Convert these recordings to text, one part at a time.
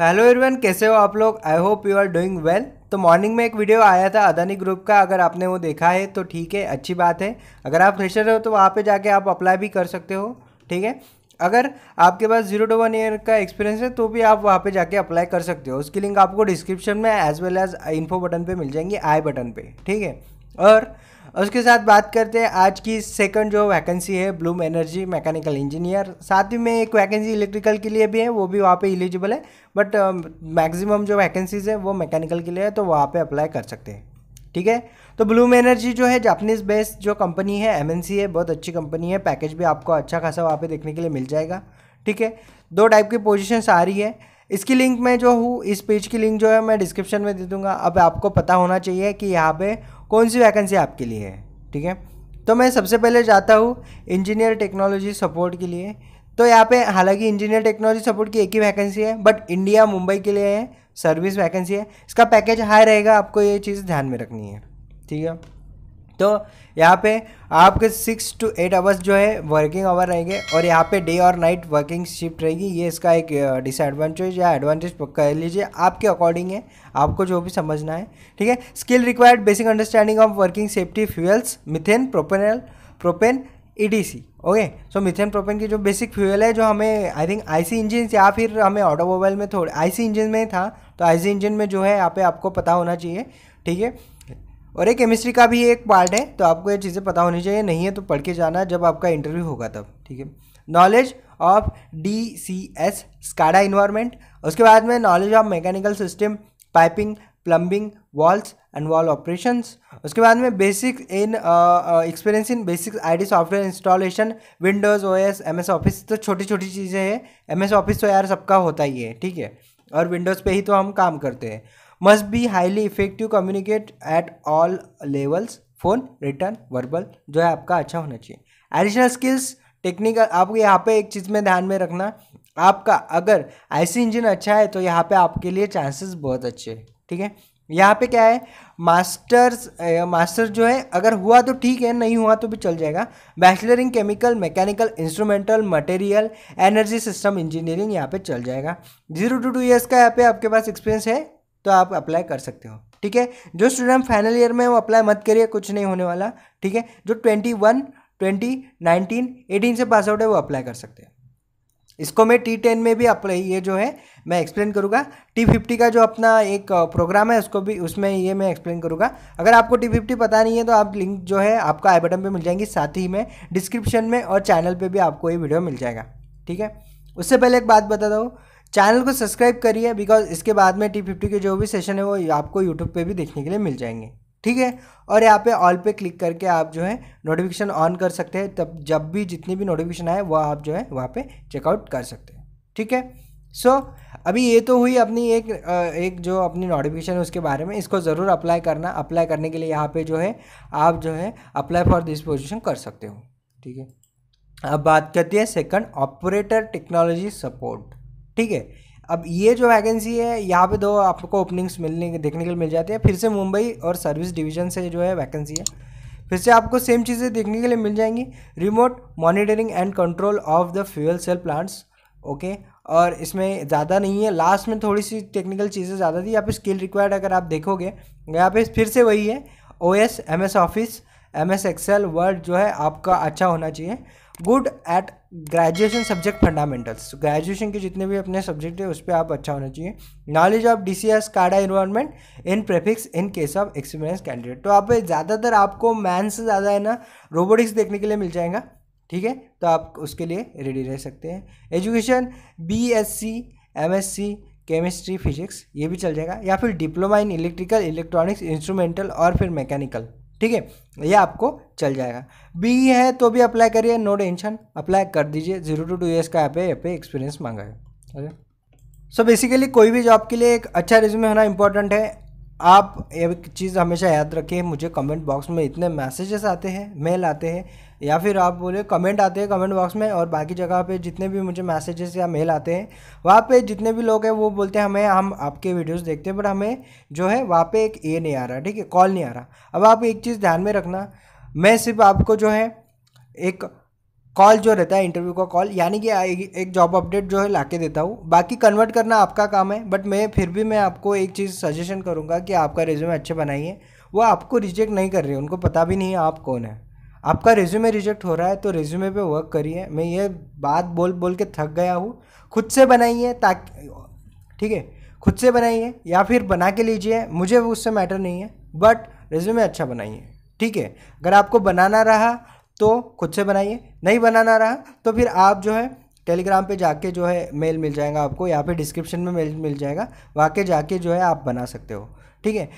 hello everyone कैसे हो आप लोग I hope you are doing well तो मॉर्निंग में एक वीडियो आया था अदानी ग्रुप का अगर आपने वो देखा है तो ठीक है अच्छी बात है अगर आप फ्रेशर हो तो वहाँ पे जाके आप अप्लाई भी कर सकते हो ठीक है अगर आपके पास जीरो टू वन ईयर का एक्सपीरियंस है तो भी आप वहाँ पे जाके अप्लाई कर सकते हो उसकी लिंक आपको डिस्क्रिप्शन में as well as info button पर मिल जाएंगी आई बटन पर ठीक है और और उसके साथ बात करते हैं आज की सेकंड जो वैकेंसी है ब्लूम एनर्जी मैकेनिकल इंजीनियर साथ ही में एक वैकेंसी इलेक्ट्रिकल के लिए भी है वो भी वहाँ पे एलिजिबल है बट मैक्सिमम uh, जो वैकेंसीज है वो मैकेनिकल के लिए है तो वहाँ पे अप्लाई कर सकते हैं ठीक है तो ब्लूम एनर्जी जो है जापनीज़ बेस्ड जो कंपनी है एम है बहुत अच्छी कंपनी है पैकेज भी आपको अच्छा खासा वहाँ पर देखने के लिए मिल जाएगा ठीक है दो टाइप की पोजिशंस आ रही है इसकी लिंक मैं जो हूँ इस पेज की लिंक जो है मैं डिस्क्रिप्शन में दे दूंगा अब आपको पता होना चाहिए कि यहाँ पे कौन सी वैकेंसी आपके लिए है ठीक है तो मैं सबसे पहले जाता हूँ इंजीनियर टेक्नोलॉजी सपोर्ट के लिए तो यहाँ पे हालांकि इंजीनियर टेक्नोलॉजी सपोर्ट की एक ही वैकेंसी है बट इंडिया मुंबई के लिए है सर्विस वैकेंसी है इसका पैकेज हाई रहेगा आपको ये चीज़ ध्यान में रखनी है ठीक है तो यहाँ पे आपके सिक्स टू एट आवर्स जो है वर्किंग आवर रहेंगे और यहाँ पे डे और नाइट वर्किंग शिफ्ट रहेगी ये इसका एक डिसएडवांटेज या एडवांटेज कह लीजिए आपके अकॉर्डिंग है आपको जो भी समझना है ठीक है skill required basic understanding of working safety fuels methane propanol propane etc okay so methane propane की जो बेसिक फ्यूल है जो हमें आई थिंक आईसी इंजन या फिर हमें ऑटोमोबाइल में थोड़े आईसी इंजन में था तो आईसी इंजन में जो है यहाँ पे आपको पता होना चाहिए ठीक है और एक केमिस्ट्री का भी एक पार्ट है तो आपको ये चीज़ें पता होनी चाहिए नहीं है तो पढ़ के जाना जब आपका इंटरव्यू होगा तब ठीक है knowledge of D C S SCADA environment उसके बाद में knowledge of mechanical system piping plumbing valves and valve operations उसके बाद में basic in experience in basic I D software installation Windows O S M S Office तो छोटी छोटी चीज़ें हैं एम एस ऑफिस तो यार सबका होता ही है ठीक है और विंडोज़ पे ही तो हम काम करते हैं must be highly effective communicate at all levels phone written verbal जो है आपका अच्छा होना चाहिए एडिशनल स्किल्स टेक्निकल आपको यहाँ पे एक चीज़ में ध्यान में रखना आपका अगर आईसी इंजन अच्छा है तो यहाँ पे आपके लिए चांसेस बहुत अच्छे हैं ठीक है यहाँ पे क्या है मास्टर्स मास्टर जो है अगर हुआ तो ठीक है नहीं हुआ तो भी चल जाएगा bachelor in chemical mechanical instrumental material energy system engineering यहाँ पे चल जाएगा जीरो टू टू ईयर्स का यहाँ पे आपके पास एक्सपीरियंस है तो आप अप्लाई कर सकते हो ठीक है जो स्टूडेंट फाइनल ईयर में वो अप्लाई मत करिए कुछ नहीं होने वाला ठीक है जो twenty one twenty nineteen eighteen से पास आउट है वो अप्लाई कर सकते हैं इसको मैं टी टेन में भी अप्लाई ये जो है मैं एक्सप्लेन करूँगा टी फिफ्टी का जो अपना एक प्रोग्राम है उसको भी उसमें ये मैं एक्सप्लेन करूँगा अगर आपको टी फिफ्टी पता नहीं है तो आप लिंक जो है आपका आई बटन पर मिल जाएंगी साथ ही में डिस्क्रिप्शन में और चैनल पर भी आपको ये वीडियो मिल जाएगा ठीक है उससे पहले एक बात बता दूँ चैनल को सब्सक्राइब करिए बिकॉज इसके बाद में टी फिफ्टी के जो भी सेशन है वो आपको यूट्यूब पे भी देखने के लिए मिल जाएंगे ठीक है और यहाँ पे ऑल पे क्लिक करके आप जो है नोटिफिकेशन ऑन कर सकते हैं तब जब भी जितनी भी नोटिफिकेशन आए वह आप जो है वहाँ पे चेकआउट कर सकते हैं ठीक है सो so, अभी ये तो हुई अपनी एक एक जो अपनी नोटिफिकेशन है उसके बारे में इसको ज़रूर अप्लाई करना अप्लाई करने के लिए यहाँ पे जो है आप जो है अप्लाई फॉर दिस पोजीशन कर सकते हो ठीक है अब बात करती है सेकंड ऑपरेटर टेक्नोलॉजी सपोर्ट ठीक है अब ये जो वैकेंसी है यहाँ पे दो आपको ओपनिंग्स मिलने देखने के लिए मिल जाती है फिर से मुंबई और सर्विस डिवीजन से जो है वैकेंसी है फिर से आपको सेम चीज़ें देखने के लिए मिल जाएंगी remote monitoring and control of the fuel cell plants okay और इसमें ज़्यादा नहीं है लास्ट में थोड़ी सी टेक्निकल चीज़ें ज़्यादा थी यहाँ पे स्किल रिक्वायर्ड अगर आप देखोगे यहाँ पे फिर से वही है O S M S Office M S Excel Word जो है आपका अच्छा होना चाहिए good at graduation subject fundamentals graduation के जितने भी अपने सब्जेक्ट है उस पर आप अच्छा होना चाहिए knowledge of D C S SCADA environment in prefix in case of experience candidate तो आप ज़्यादातर आपको मैन से ज़्यादा है ना रोबोटिक्स देखने के लिए मिल जाएगा ठीक है तो आप उसके लिए रेडी रह सकते हैं education B S C M S C chemistry physics ये भी चल जाएगा या फिर diploma in electrical electronics instrumental और फिर मैकेनिकल ठीक है ये आपको चल जाएगा बी है तो भी अप्लाई करिए नो टेंशन अप्लाई कर दीजिए जीरो टू टू ईयर्स का यहाँ पे यहाँ पे एक्सपीरियंस मांगा है ओके सो बेसिकली कोई भी जॉब के लिए एक अच्छा रिज्यूमे होना इंपॉर्टेंट है आप एक चीज़ हमेशा याद रखिए मुझे कमेंट बॉक्स में इतने मैसेजेस आते हैं मेल आते हैं या फिर आप बोले कमेंट आते हैं कमेंट बॉक्स में और बाकी जगह पे जितने भी मुझे मैसेजेस या मेल आते हैं वहाँ पे जितने भी लोग हैं वो बोलते हैं हमें हम आपके वीडियोस देखते हैं बट हमें जो है वहाँ पे एक ए नहीं आ रहा ठीक है कॉल नहीं आ रहा अब आप एक चीज़ ध्यान में रखना मैं सिर्फ आपको जो है एक कॉल जो रहता है इंटरव्यू का कॉल यानी कि एक जॉब अपडेट जो है ला के देता हूँ बाकी कन्वर्ट करना आपका काम है बट मैं फिर भी मैं आपको एक चीज़ सजेशन करूँगा कि आपका रिज्यूमे अच्छे बनाइए वो आपको रिजेक्ट नहीं कर रहे उनको पता भी नहीं है आप कौन है आपका रिज्यूमे रिजेक्ट हो रहा है तो रिज्यूमे पे वर्क करिए मैं ये बात बोल बोल के थक गया हूँ खुद से बनाइए ताकि ठीक है खुद से बनाइए या फिर बना के लीजिए मुझे उससे मैटर नहीं है बट रिज्यूमे अच्छा बनाइए ठीक है अगर आपको बनाना रहा तो खुद से बनाइए नहीं बनाना रहा तो फिर आप जो है टेलीग्राम पे जाके जो है मेल मिल जाएगा आपको या फिर डिस्क्रिप्शन में मेल मिल जाएगा वहाँ के जाके जो है आप बना सकते हो ठीक है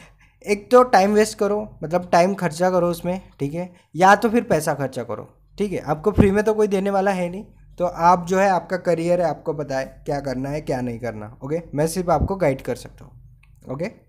एक तो टाइम वेस्ट करो मतलब टाइम खर्चा करो उसमें ठीक है या तो फिर पैसा खर्चा करो ठीक है आपको फ्री में तो कोई देने वाला है नहीं तो आप जो है आपका करियर है आपको बताए क्या करना है क्या नहीं करना ओके मैं सिर्फ आपको गाइड कर सकता हूँ ओके